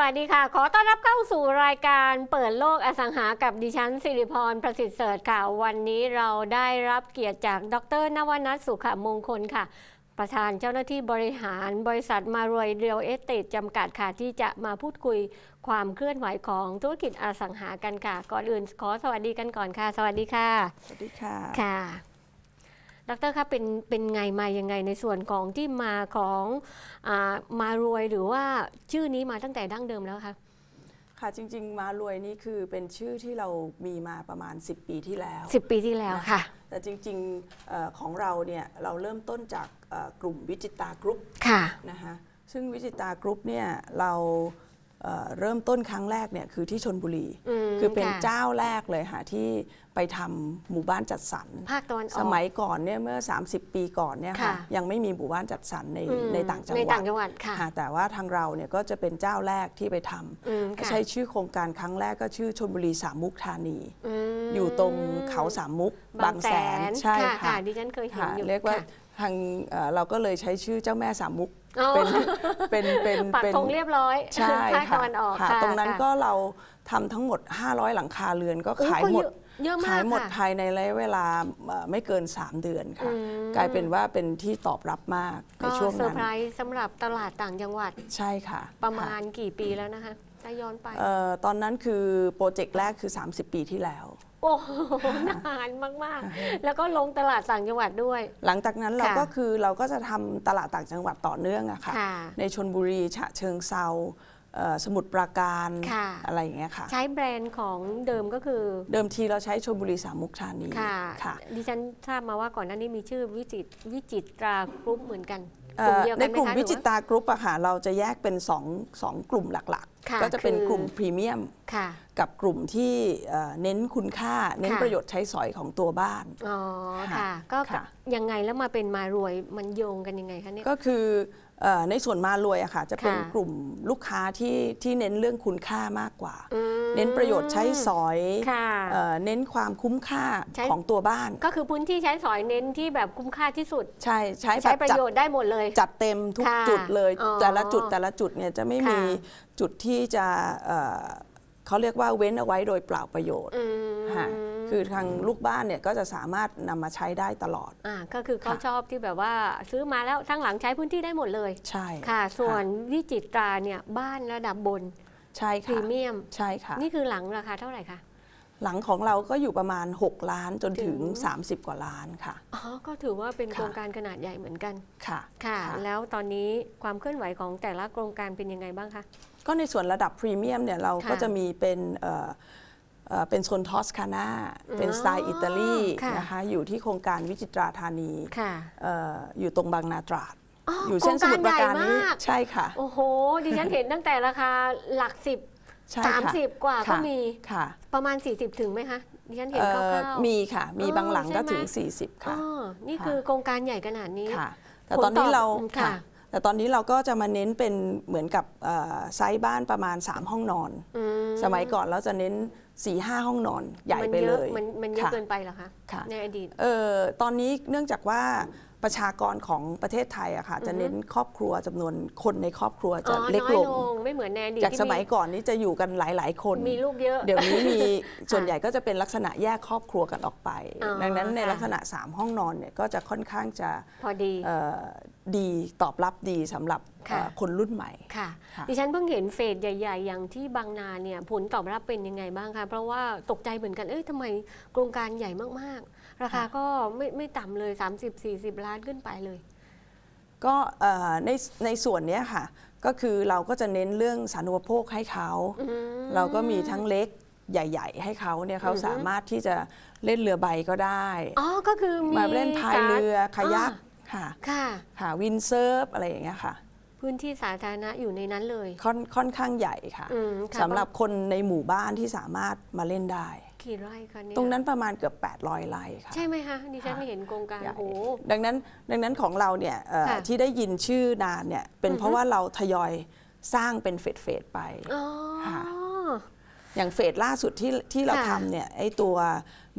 วัสดีค่ะ ขอต้อนรับเข้าสู่รายการเปิดโลกอสังหากับดิฉันสิริพรประสิทธิ์เสดค่ะวันนี้เราได้รับเกียรติจากดรนวนัทสุขมงคลค่ะ ประธานเจ้าหน้าที่บริหารบริษัทมารวยเรียวเอสเตดจำกัดค่ะที่จะมาพูดคุยความเคลื่อนไหวของธุรกิจอสังหากันค่ะก่อนอื่นขอสวัสดีกันก่อนค่ะ สวัสดีค่ะ สวัสดีค่ะค่ะดรคะเป็นเป็นไงมายังไงในส่วนของที่มาของอมารวยหรือว่าชื่อนี้มาตั้งแต่ดั้งเดิมแล้วคะค่ะจริงๆมารวยนี่คือเป็นชื่อที่เรามีมาประมาณ 10 ปีที่แล้ว 10 ปีที่แล้วค่ะ แต่จริงๆของเราเนี่ยเราเริ่มต้นจากกลุ่มวิจิตากรุ๊ปค่ะนะคะซึ่งวิจิตากรุ๊ปเนี่ยเราเริ่มต้นครั้งแรกเนี่ยคือที่ชนบุรีคือเป็นเจ้าแรกเลยค่ะ ที่ไปทำหมู่บ้านจัดสรรภาคตะวันออกสมัยก่อนเนี่ยเมื่อ 30 ปีก่อนเนี่ยค่ะยังไม่มีหมู่บ้านจัดสรรในในต่างจังหวัดในต่างจังหวัดค่ะ แต่ว่าทางเราเนี่ยก็จะเป็นเจ้าแรกที่ไปทำใช้ชื่อโครงการครั้งแรกก็ชื่อชนบุรีสามมุกธานีอยู่ตรงเขาสามมุกบางแสนใช่ค่ะดิฉันเคยเห็นอยู่เรียกว่าทางเราก็เลยใช้ชื่อเจ้าแม่สามุกเป็นเป็นเป็นปักธงเรียบร้อยใช่ค่ะ ตรงนั้นก็เราทำทั้งหมด 500 หลังคาเรือนก็ขายหมดขายหมดภายในระยะเวลาไม่เกิน 3 เดือนค่ะ กลายเป็นว่าเป็นที่ตอบรับมากในช่วงนั้นเซอร์ไพรส์สำหรับตลาดต่างจังหวัดใช่ค่ะ ประมาณกี่ปีแล้วนะคะถ้ย้อนไปตอนนั้นคือโปรเจกต์แรกคือ 30 ปีที่แล้วโอ้โหนานมากๆ แล้วก็ลงตลาดต่างจังหวัดด้วย หลังจากนั้นเราก็คือเราก็จะทำตลาดต่างจังหวัดต่อเนื่องอะค่ะ ในชนบุรี ฉะเชิงเซาสมุทรปราการ อะไรอย่างเงี้ยค่ะ ใช้แบรนด์ของเดิมก็คือ เดิมทีเราใช้ชนบุรีสามมุกชานีค่ะ ดิฉันทราบมาว่าก่อนหน้านี้มีชื่อวิจิตวิจิตรากรุ๊ปเหมือนกันนในกลุ่มวิจิตากรุ๊ปอะค่ะเราจะแยกเป็น2อสองกลุ่มหลักๆ ก็จะเป็นกลุ่มพรีเมียมกับกลุ่มที่เน้นคุณค่า เน้นประโยชน์ใช้สอยของตัวบ้านอ๋อค่ะก็ยังไงแล้วมาเป็นมารวยมันโยงกันยังไงคะเนี่ยก็คือในส่วนมารวยอะค่ะจะเป็นกลุ่มลูกค้าที่ที่เน้นเรื่องคุณค่ามากกว่า เน้นประโยชน์ใช้สอยเน้นความคุ้มค่าของตัวบ้าน ก็คือพื้นที่ใช้สอยเน้นที่แบบคุ้มค่าที่สุดใช่ใช้ใช้ประโยชน์ได้หมดเลยจัดเต็มทุกจุดเลยแต่ละจุดแต่ละจุดเนี่ยจะไม่มีจุดที่จะเขาเรียกว่าเว้นเอาไว้โดยเปล่าประโยชน์คือ ทางลูกบ้านเนี่ยก็จะสามารถนำมาใช้ได้ตลอด อ่าก็คือเขาชอบที่แบบว่าซื้อมาแล้วทั้งหลังใช้พื้นที่ได้หมดเลย ใช่ ค่ะ ส่วนวิจิตราเนี่ย บ้านระดับบน ใช่ค่ะ พรีเมียม ใช่ค่ะ นี่คือหลังราคาเท่าไหร่คะ หลังของเราก็อยู่ประมาณ 6 ล้านจนถึง 30 กว่าล้านค่ะ อ๋อ ก็ถือว่าเป็นโครงการขนาดใหญ่เหมือนกัน ค่ะ ค่ะคะแล้วตอนนี้ความเคลื่อนไหวของแต่ละโครงการเป็นยังไงบ้างคะ ก็ในส่วนระดับพรีเมียมเนี่ยเราก็จะมีเป็นเอ่อเป็นโซนทอสคาน่าเป็นสไตล์อิตาลีนะคะ อยู่ที่โครงการวิจิตราธานี อยู่ตรงบางนาตราดอยู่เส้นสมุทรปราการนี้ ใช่ค่ะ โอ้โห ดิฉันเห็นตั้งแต่ราคาหลักสิบสามสิบกว่าก็มีค่ะประมาณ 40 ถึงไหมคะ ดิฉันเห็นคร่าวๆมีค่ะ มีบางหลังก็ถึง 40 ค่ะนี่คือโครงการใหญ่ขนาดนี้แต่ตอนนี้เราค่ะ แต่ตอนนี้เราก็จะมาเน้นเป็นเหมือนกับไซส์บ้านประมาณ3ห้องนอนสมัยก่อนเราจะเน้นสี่ห้าห้องนอน ใหญ่ไปเลย มันเยอะ มันเยอะเกินไปเหรอคะคะในอดีตเออตอนนี้เนื่องจากว่าประชากรของประเทศไทยอะค่ะ จะเน้นครอบครัวจำนวนคนในครอบครัวจะเล็กลงไม่เหมือนแนดีจากสมัยก่อนนี่จะอยู่กันหลาย ๆ คน มีลูกเยอะ เดี๋ยวนี้มีส่วนใหญ่ก็จะเป็นลักษณะแยกครอบครัวกันออกไป ดังนั้นในลักษณะ 3 ห้องนอนเนี่ยก็จะค่อนข้างจะพอดีดี ตอบรับดีสำหรับคคนรุ่นใหม่ ค่ะคะดิฉันเพิ่งเห็นเฟสใหญ่ ๆ อย่างที่บางนาเนี่ยผลตอบรับเป็นยังไงบ้างคะ เพราะว่าตกใจเหมือนกัน เอ้ยทำไม โครงการใหญ่มาก ๆ ราคาก็ไม่ไม่ต่ำเลย 30-40 ล้านขึ้นไปเลย ก็ในในส่วนเนี้ยค่ะ ก็คือเราก็จะเน้นเรื่องสารุวโภคให้เขา เราก็มีทั้งเล็กใหญ่ๆ ให้เขาเนี่ยเขาสามารถที่จะเล่นเรือใบก็ได้อ๋อก็คือมีมาเล่นพายเรือขคายักค่ะ ค่ะ ค่ะ วินเซิร์ฟ อะไรอย่างเงี้ยค่ะ พื้นที่สาธารณะอยู่ในนั้นเลย ค่อนค่อนข้างใหญ่ค่ะคะสำหรับคนในหมู่บ้านที่สามารถมาเล่นได้กี่ไร่คะเนี่ยตรงนั้นประมาณเกือบ 800 ไร่ค่ะ ใช่ไหมคะ ดิฉันม่เห็นโครงการ โอ้โหดังนั้น ดังนั้นของเราเนี่ยที่ได้ยินชื่อนานเนี่ย เป็นเพราะว่าเราทยอยสร้างเป็นเฟสเฟสไปค่ะอย่างเฟสล่าสุดที่ที่เราทำเนี่ย ไอตัว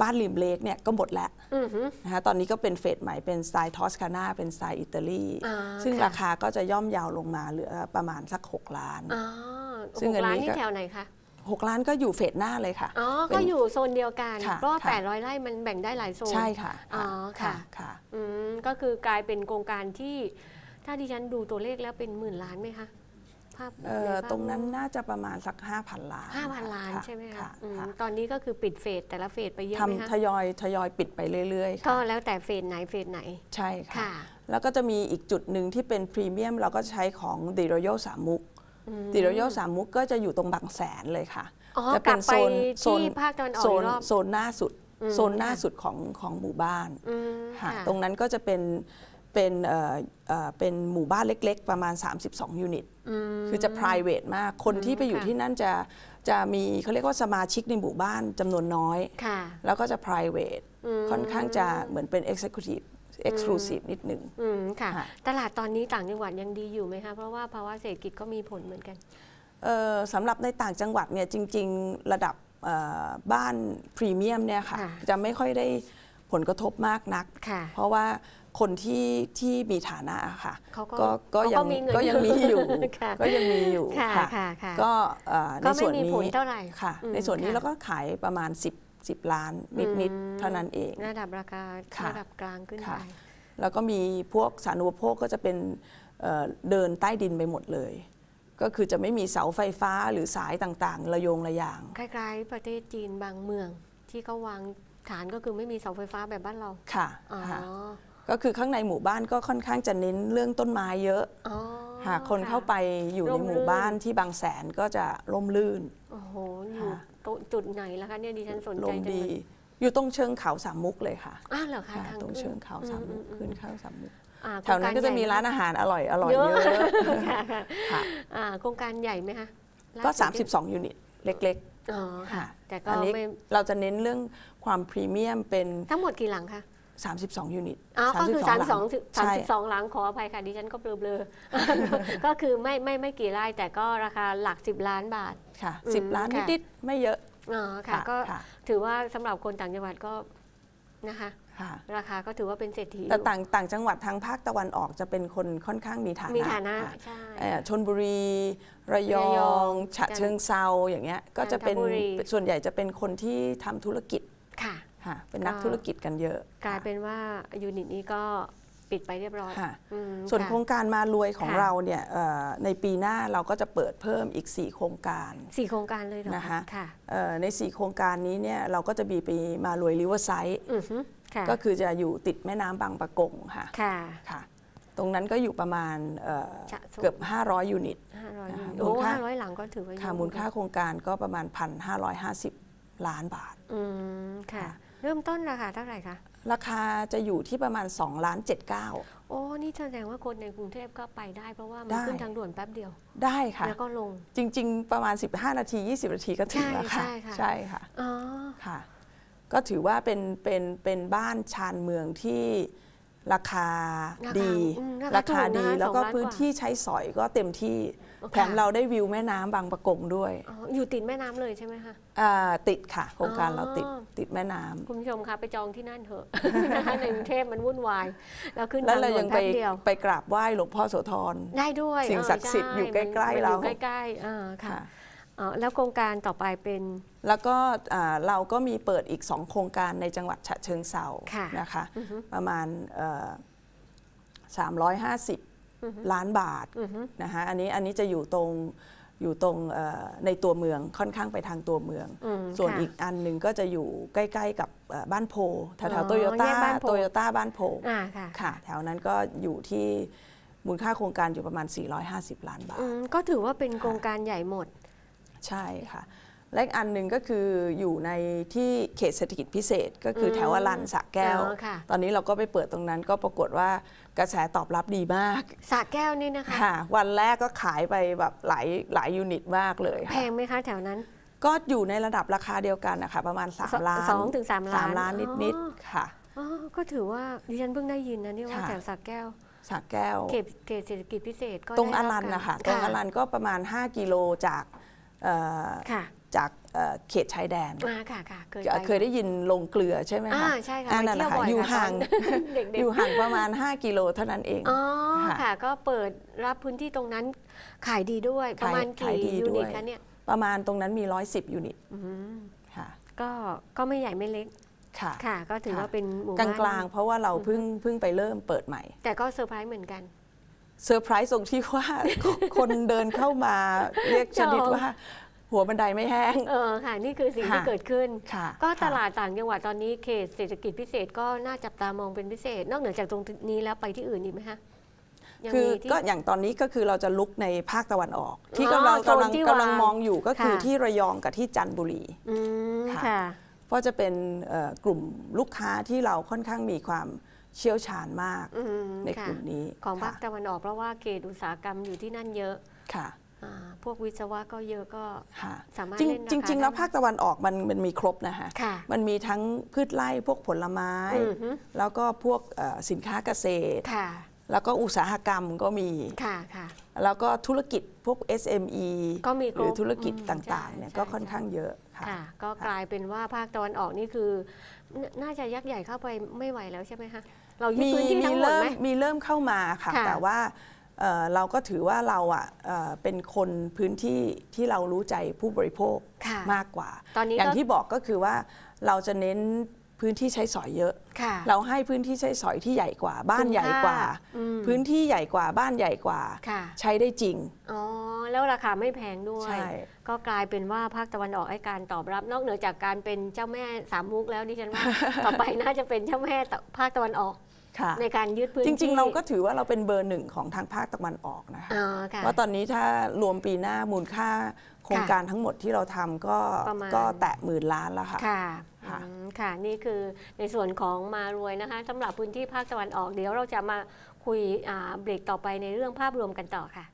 บ้านริมเลกเนี่ยก็หมดแล้วนะคะตอนนี้ก็เป็นเฟสใหม่ เป็นสไตล์ทอสคาน่าเป็นสไตล์อิตาลีซึ่งราคาก็จะย่อมยาวลงมาเหลือประมาณสัก 6 ล้านซึ่งอันนี้ก็แถวไหนคะหกล้านก็อยู่เฟสหน้าเลยค่ะอ๋อก็อยู่โซนเดียวกันเพราะแปดร้อยไร่มันแบ่งได้หลายโซน ใช่ค่ะอ๋อค่ะค่ะอืมก็คือกลายเป็นโครงการที่ถ้าดิฉันดูตัวเลขแล้วเป็นหมื่นล้านไหมคะภาพตรงนั้นน่าจะประมาณสัก5,000ล้านห้าพันล้านใช่ไหมคะคะตอนนี้ก็คือปิดเฟสแต่ละเฟสไปเยอะไหมคะทำทยอยทยอยปิดไปเรื่อยๆก็แล้วแต่เฟสไหนเฟสไหนใช่ค่ะคะแล้วก็จะมีอีกจุดหนึ่งที่เป็นพรีเมียมเราก็ใช้ของดิโรโยสามุกดิโรโยสามุกก็จะอยู่ตรงบางแสนเลยค่ะจะเป็นโซนโซนภาคตะวันออกโซนหน้าสุดโซนหน้าสุดของของหมู่บ้านค่ะตรงนั้นก็จะเป็นเป็นเป็นหมู่บ้านเล็ก ๆ ประมาณ 32 ยูนิต คือจะ private มาก คนที่ไปอยู่ที่นั่นจะจะมีเขาเรียกว่า สมาชิกในหมู่บ้านจำนวนน้อย แล้วก็จะ private ค่อนข้างจะเหมือนเป็น executive เอ็กซ์คลูซีฟนิดหนึ่งค่ะ ตลาดตอนนี้ต่างจังหวัดยังดีอยู่ไหมคะ เพราะว่าภาวะเศรษฐกิจก็มีผลเหมือนกัน สำหรับในต่างจังหวัดเนี่ยจริง ๆระดับบ้านพรีเมียมเนี่ยค่ะจะไม่ค่อยได้ผลกระทบมากนัก เพราะว่าคนที่ที่มีฐานะค่ะ ก็ก็ยังก็ยังมีอยู่ก็ยังมีอยู่ค่ะก็ในส่วนนี้ค่ะ ในส่วนนี้เราก็ขายประมาณ 10 10ล้าน นิด ๆ เท่านั้นเองระดับราคาระดับกลางขึ้นไปแล้วก็มีพวกสารุปโภคก็จะเป็นเดินใต้ดินไปหมดเลย ก็คือจะไม่มีเสาไฟฟ้าหรือสายต่างๆ ระยงระยาง คล้ายๆ ประเทศจีนบางเมือง ที่เขาวางฐานก็คือไม่มีเสาไฟฟ้าแบบบ้านเราค่ะก็คือข้างในหมู่บ้านก็ค่อนข้างจะเน้นเรื่องต้นไม้เยอะ หากคนเข้าไปอยู่ในหมู่บ้านที่บางแสนก็จะร่มรื่น โอ้โหอยู่จุดไหนล่ะคะเนี่ยดิฉันสนใจมจังดีอยู่ตรงเชิงเขาสามมุกเลยค่ะอ้าวเหรอคะตรงเชิงเขาสามมุกขึ้นเขาสามมุกแถวนั้นก็จะมีร้านอาหารอร่อยอร่อยเยอะ โครงการใหญ่ไหมคะ ก็ส32ยูนิต เล็กอ๋อๆค่ะ แต่ก็อันนี้เราจะเน้นเรื่องความพรีเมียมเป็น ทั้งหมดกี่หลังคะ32 ยูนิต อ๋อ ก็คือ 32ถึง32หลังขออภัยค่ะ ดิฉันก็เบลอๆก็คือไม่ไม่ไม่กี่ไร่แต่ก็ราคาหลัก 10 ล้านบาทค่ะ10 ล้านนิดดไม่เยอะ อ๋อค่ะ ก็ถือว่าสำหรับคนต่างจังหวัดก็นะคะราคาก็ถือว่าเป็นเศรษฐีแต่ต่างต่างจังหวัดทางภาคตะวันออกจะเป็นคนค่อนข้างมีฐานะมีฐานะใช่ชนบุรี ระยองฉะเชิงเซาอย่างเงี้ยก็จะเป็นส่วนใหญ่จะเป็นคนที่ทำธุรกิจค่ะ่ะเป็นนักธุรกิจกันเยอะ กลายเป็นว่ายูนิตนี้ก็ปิดไปเรียบร้อยส่วนโครงการมารวยของเราเนี่ยในปีหน้าเราก็จะเปิดเพิ่มอีก 4 โครงการ 4 โครงการเลยนะคะคะใน 4 โครงการนี้เนี่ยเราก็จะมีไปมารวยริเวอร์ไซด์ก็คือจะอยู่ติดแม่น้ำบางปะกงค่ะค่ะ ตรงนั้นก็อยู่ประมาณเกือบ 500 ยูนิตโอ้ห้าร้อยหลังก็ถือว่าค่ะมูลค่าโครงการก็ประมาณ1,550ล้านบาทค่ะเริ่มต้นราคาเท่าไหร่คะ ราคาจะอยู่ที่ประมาณ2ล้าน79โอ้นี่แสดงว่าคนในกรุงเทพก็ไปได้ เพราะว่ามันขึ้นทางด่วนแป๊บเดียว ได้ค่ะ แล้วก็ลง จริงๆ ประมาณ 15 นาที 20 นาทีก็ถึงแล้วค่ะใช่ค่ะ ใช่ค่ะ อ๋อ ค่ะ ก็ถือว่าเป็นเป็นเป็นบ้านชานเมืองที่ราคาดี ราคาดีแล้วก็พื้นที่ใช้สอยก็เต็มที่แถมเราได้วิวแม่น้ำบางประกงด้วยออยู่ติดแม่น้ำเลยใช่ไหมคะ อ่าติดค่ะ โครงการเราติดติดแม่น้ำ คุณผู้ชมคะไปจองที่นั่นเถอะนะคะในกรุงเทพมันวุ่นวายแล้วขึ้น้ทางเรด่วนงไปแป๊บเดียว ไปกราบไหว้หลวงพ่อโสธรได้ด้วย สิ่งศักดิ์สิทธิ์อยู่ใกล้ๆเรา ใกล้ๆ อ่าค่ะ อ๋อแล้วโครงการต่อไปเป็น แล้วก็เราก็มีเปิดอีก2โครงการในจังหวัดฉะเชิงเซาค่ะนะคะประมาณอ350ล้านบาทนะคะอันนี้อันนี้จะอยู่ตรงอยู่ตรงในตัวเมืองค่อนข้างไปทางตัวเมือง ส่วนอีกอันหนึ่งก็จะอยู่ใกล้ๆกับบ้านโพแถวๆโตโยต้าโตโยต้าบ้านโพค่ะแถวนั้นก็อยู่ที่ มูลค่าโครงการอยู่ประมาณ 450 ล้านบาท ก็ถือว่าเป็นโครงการใหญ่หมด ใช่ค่ะและกอันหนึ่งก็คืออยู่ในที่เขตเศรษฐกิจพิเศษ ก็คือแถวอลันสะแก้ว ตอนนี้เราก็ไปเปิดตรงนั้นก็ปรากฏว่ากระแสตอบรับดีมาก สาแก้วนี่นะคะะวันแรกก็ขายไปแบบหลายหลายยูนิตมากเลย แพค่ะงไหมคะ แถวนั้น ก็อยู่ในระดับราคาเดียวกันนะคะ ประมาณส3ล้านสองถึงสามล้านล้านนิดๆค่ะ ก็ถือว่าดิฉันเพิ่งได้ยินนะเนี่ยว่าแถวสาแก้ว สาแก้วเขตเขตเศรษฐกิจพิเศษก็ตรงอไลันนะคะตรงอลันก็ประมาณ 5 กิโลจากจากเขตชายแดนาค่ะค่ะเคยได้ยินลงเกลือใช่ไหมคะใช่ค่ะนั่นแหล่นะค่อยอยู่ห่างอยู่ห่างประมาณ 5 กิโลเท่านั้นเอง อ๋อค่ะก็เปิดรับพื้นที่ตรงนั้นขายดีด้วย ประมาณกี่ยูนิตคะเนี่ยประมาณตรงนั้นมี 110 ยูนิตค่ะก็ก็ไม่ใหญ่ไม่เล็ก ค่ะ ค่ะก็ถือว่าเป็นหมู่บ้านกลางๆเพราะว่าเราเพิ่งเพิ่งไปเริ่มเปิดใหม่ แต่ก็เซอร์ไพรส์เหมือนกันเซอร์ไพรส์ตรงที่ว่าคนเดินเข้ามาเรียกชนิดว่าหัวบันไดไม่แห้งเออค่ะ นี่คือสิ่งที่เกิดขึ้น ก็ตลาดต่างจังหวัดตอนนี้เขตเศรษฐกิจพิเศษ ก็น่าจับตามองเป็นพิเศษ นอกเหนือจากตรงนี้แล้วไปที่อื่นอีกไหมคะคือก็อย่างตอนนี้ก็คือเราจะลุกในภาคตะวันออกที่กำลังกำลังกำลังมองอยู่ก็คือที่ระยองกับที่จันทบุรีค่ะเพราะจะเป็นกลุ่มลูกค้าที่เราค่อนข้างมีความเชี่ยวชาญมากในกลุ่มนี้ของภาคตะวันออก เพราะว่าเขตอุตสาหกรรมอยู่ที่นั่นเยอะ ค่ะพวกวิศวะก็เยอะก็สามารถเล่นจริงจริงแล้วภาคตะวันออกมันมันมีครบนะคะมันมีทั้งพืชไร่พวกผลไม้ แล้วก็พวกสินค้าเกษตร แล้วก็อุตสาหกรรมก็มีค่ะค่ะแล้วก็ธุรกิจพวก SME ก็มีหรือธุรกิจต่างๆเนี่ยก็ค่อนข้างเยอะค่ะ ก็กลายเป็นว่าภาคตะวันออกนี่คือ น่าจะยักษ์ใหญ่เข้าไปไม่ไหวแล้วใช่ไหมคะเรายึดพื้นที่ทั้งหมดไหมมีเริ่มเข้ามาค่ะ แต่ว่าเราก็ถือว่าเราอ่ะเป็นคนพื้นที่ที่เรารู้ใจผู้บริโภคมากกว่า ตอนนี้อย่างที่บอกก็คือว่าเราจะเน้นพื้นที่ใช้สอยเยอะเราให้พื้นที่ใช้สอยที่ใหญ่กว่าบ้านใหญ่กว่า พื้นที่ใหญ่กว่าบ้านใหญ่กว่า ใช้ได้จริง อ๋อแล้วราคาไม่แพงด้วยก็กลายเป็นว่าภาคตะวันออกให้การตอบรับนอกเหนือจากการเป็นเจ้าแม่สามมุกแล้วดิฉันว่าต่อไปน่าจะเป็นเจ้าแม่ภาคตะวันออกในการยึดพื้นที่จริง ๆ เราก็ถือว่าเราเป็นเบอร์หนึ่งของทางภาคตะวันออกนะคะว่าตอนนี้ถ้ารวมปีหน้ามูลค่าโครงการทั้งหมดที่เราทำก็ก็แตะหมื่นล้านแล้วค่ะค่ะนี่คือในส่วนของมารวยนะคะสำหรับพื้นที่ภาคตะวันออกเดี๋ยวเราจะมาคุยเบรกต่อไปในเรื่องภาพรวมกันต่อค่ะ